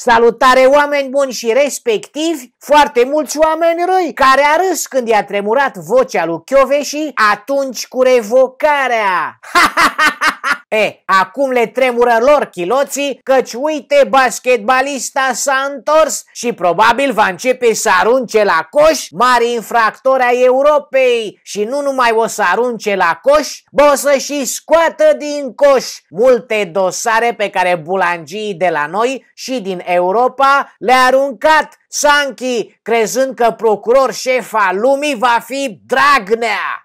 Salutare oameni buni și respectivi, foarte mulți oameni răi care a râs când i-a tremurat vocea lui Chioveși atunci cu revocarea. Ha, ha, ha, ha! E, acum le tremură lor chiloții, căci uite, basketbalista s-a întors și probabil va începe să arunce la coș mari infractori ai Europei și nu numai o să arunce la coș, bă, o să și scoată din coș multe dosare pe care bulangii de la noi și din Europa le-a aruncat Sanchi, crezând că procuror șefa lumii va fi Dragnea.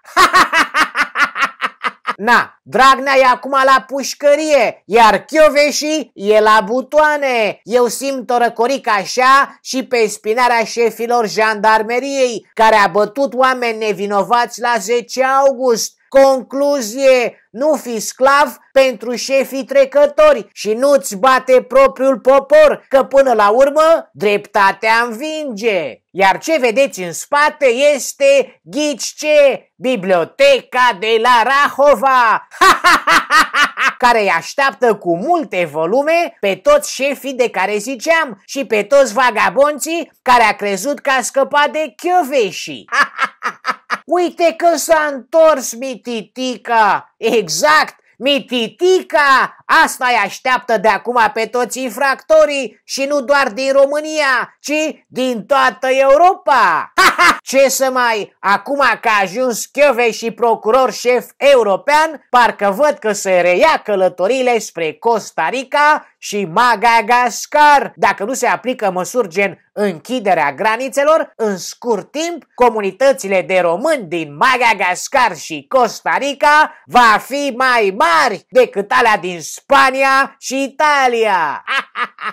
Na, Dragnea e acum la pușcărie, iar Chioveși e la butoane. Eu simt o răcorică așa și pe spinarea șefilor jandarmeriei, care a bătut oameni nevinovați la 10 august. Concluzie, nu fi sclav pentru șefii trecători și nu-ți bate propriul popor, că până la urmă dreptatea învinge. Iar ce vedeți în spate este, ghici ce, biblioteca de la Rahova. care îi așteaptă cu multe volume pe toți șefii de care ziceam și pe toți vagabonții care a crezut că a scăpat de chioveșii. Uite că s-a întors mititica! Exact! Mititica, asta îi așteaptă de acum pe toți infractorii și nu doar din România, ci din toată Europa. Ha, ha! Ce să mai, acum că a ajuns Chiove și procuror șef european, parcă văd că se reia călătorile spre Costa Rica și Madagascar, dacă nu se aplică măsuri gen închiderea granițelor, în scurt timp, comunitățile de români din Madagascar și Costa Rica va fi mai mari decât alea din Spania și Italia. Ha!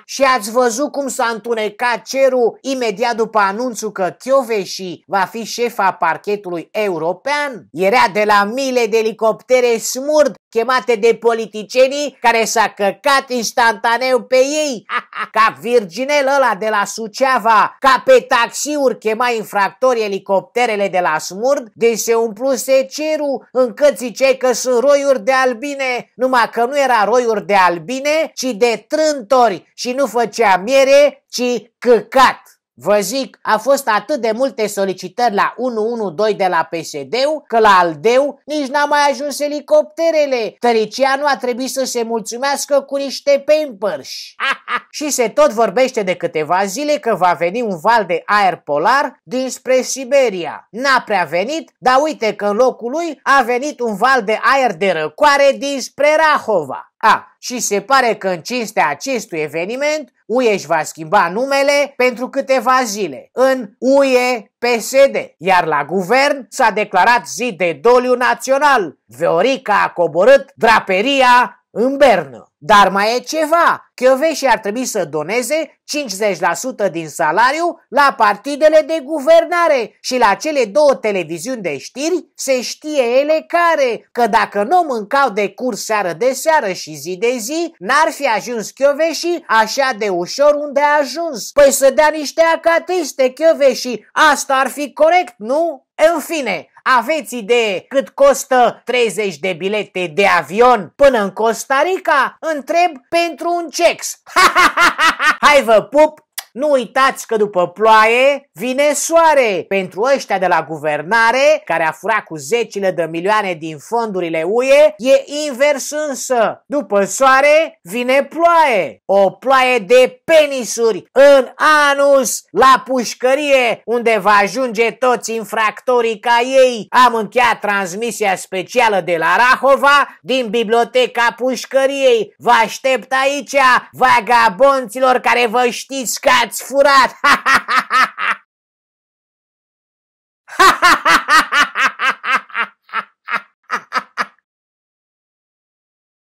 și ați văzut cum s-a întunecat cerul imediat după anunțul că Chioveși va fi șefa parchetului european? Era de la mile de elicoptere smurd chemate de politicienii care s-a căcat instantaneu pe ei. ca Virginel ăla de la Suceava, ca pe taxiuri chema infractori elicopterele de la Smurd, deci se umpluse cerul încât ziceai că sunt roiuri de albine, numai că nu era roiuri de albine, ci de trântori ori și nu făcea miere, ci căcat. Vă zic, a fost atât de multe solicitări la 112 de la psd că la Aldeu nici n-a mai ajuns elicopterele. Tăricianu a trebuit să se mulțumească cu niște pampers. și se tot vorbește de câteva zile că va veni un val de aer polar dinspre Siberia. N-a prea venit, dar uite că în locul lui a venit un val de aer de răcoare dinspre Rahova. A. Și se pare că în cinstea acestui eveniment, UE își va schimba numele pentru câteva zile în UE PSD, iar la guvern s-a declarat zi de doliu național. Viorica a coborât draperia în Bernă. Dar mai e ceva, și ar trebui să doneze 50% din salariu la partidele de guvernare și la cele două televiziuni de știri se știe ele care, că dacă nu mâncau de curs seară de seară și zi de zi, n-ar fi ajuns și așa de ușor unde a ajuns. Păi să dea niște acatiste și asta ar fi corect, nu? În fine, aveți idee cât costă 30 de bilete de avion până în Costa Rica? Întreb pentru un cex. Hai vă pup, nu uitați că după ploaie vine soare. Pentru ăștia de la guvernare, care a furat cu zecile de milioane din fondurile UE, e invers însă. După soare vine ploaie. O ploaie de penisuri în anus, la pușcărie, unde va ajunge toți infractorii ca ei. Am încheiat transmisia specială de la Rahova din biblioteca pușcăriei. Vă aștept aici, vagabonților care vă știți ca That's for that.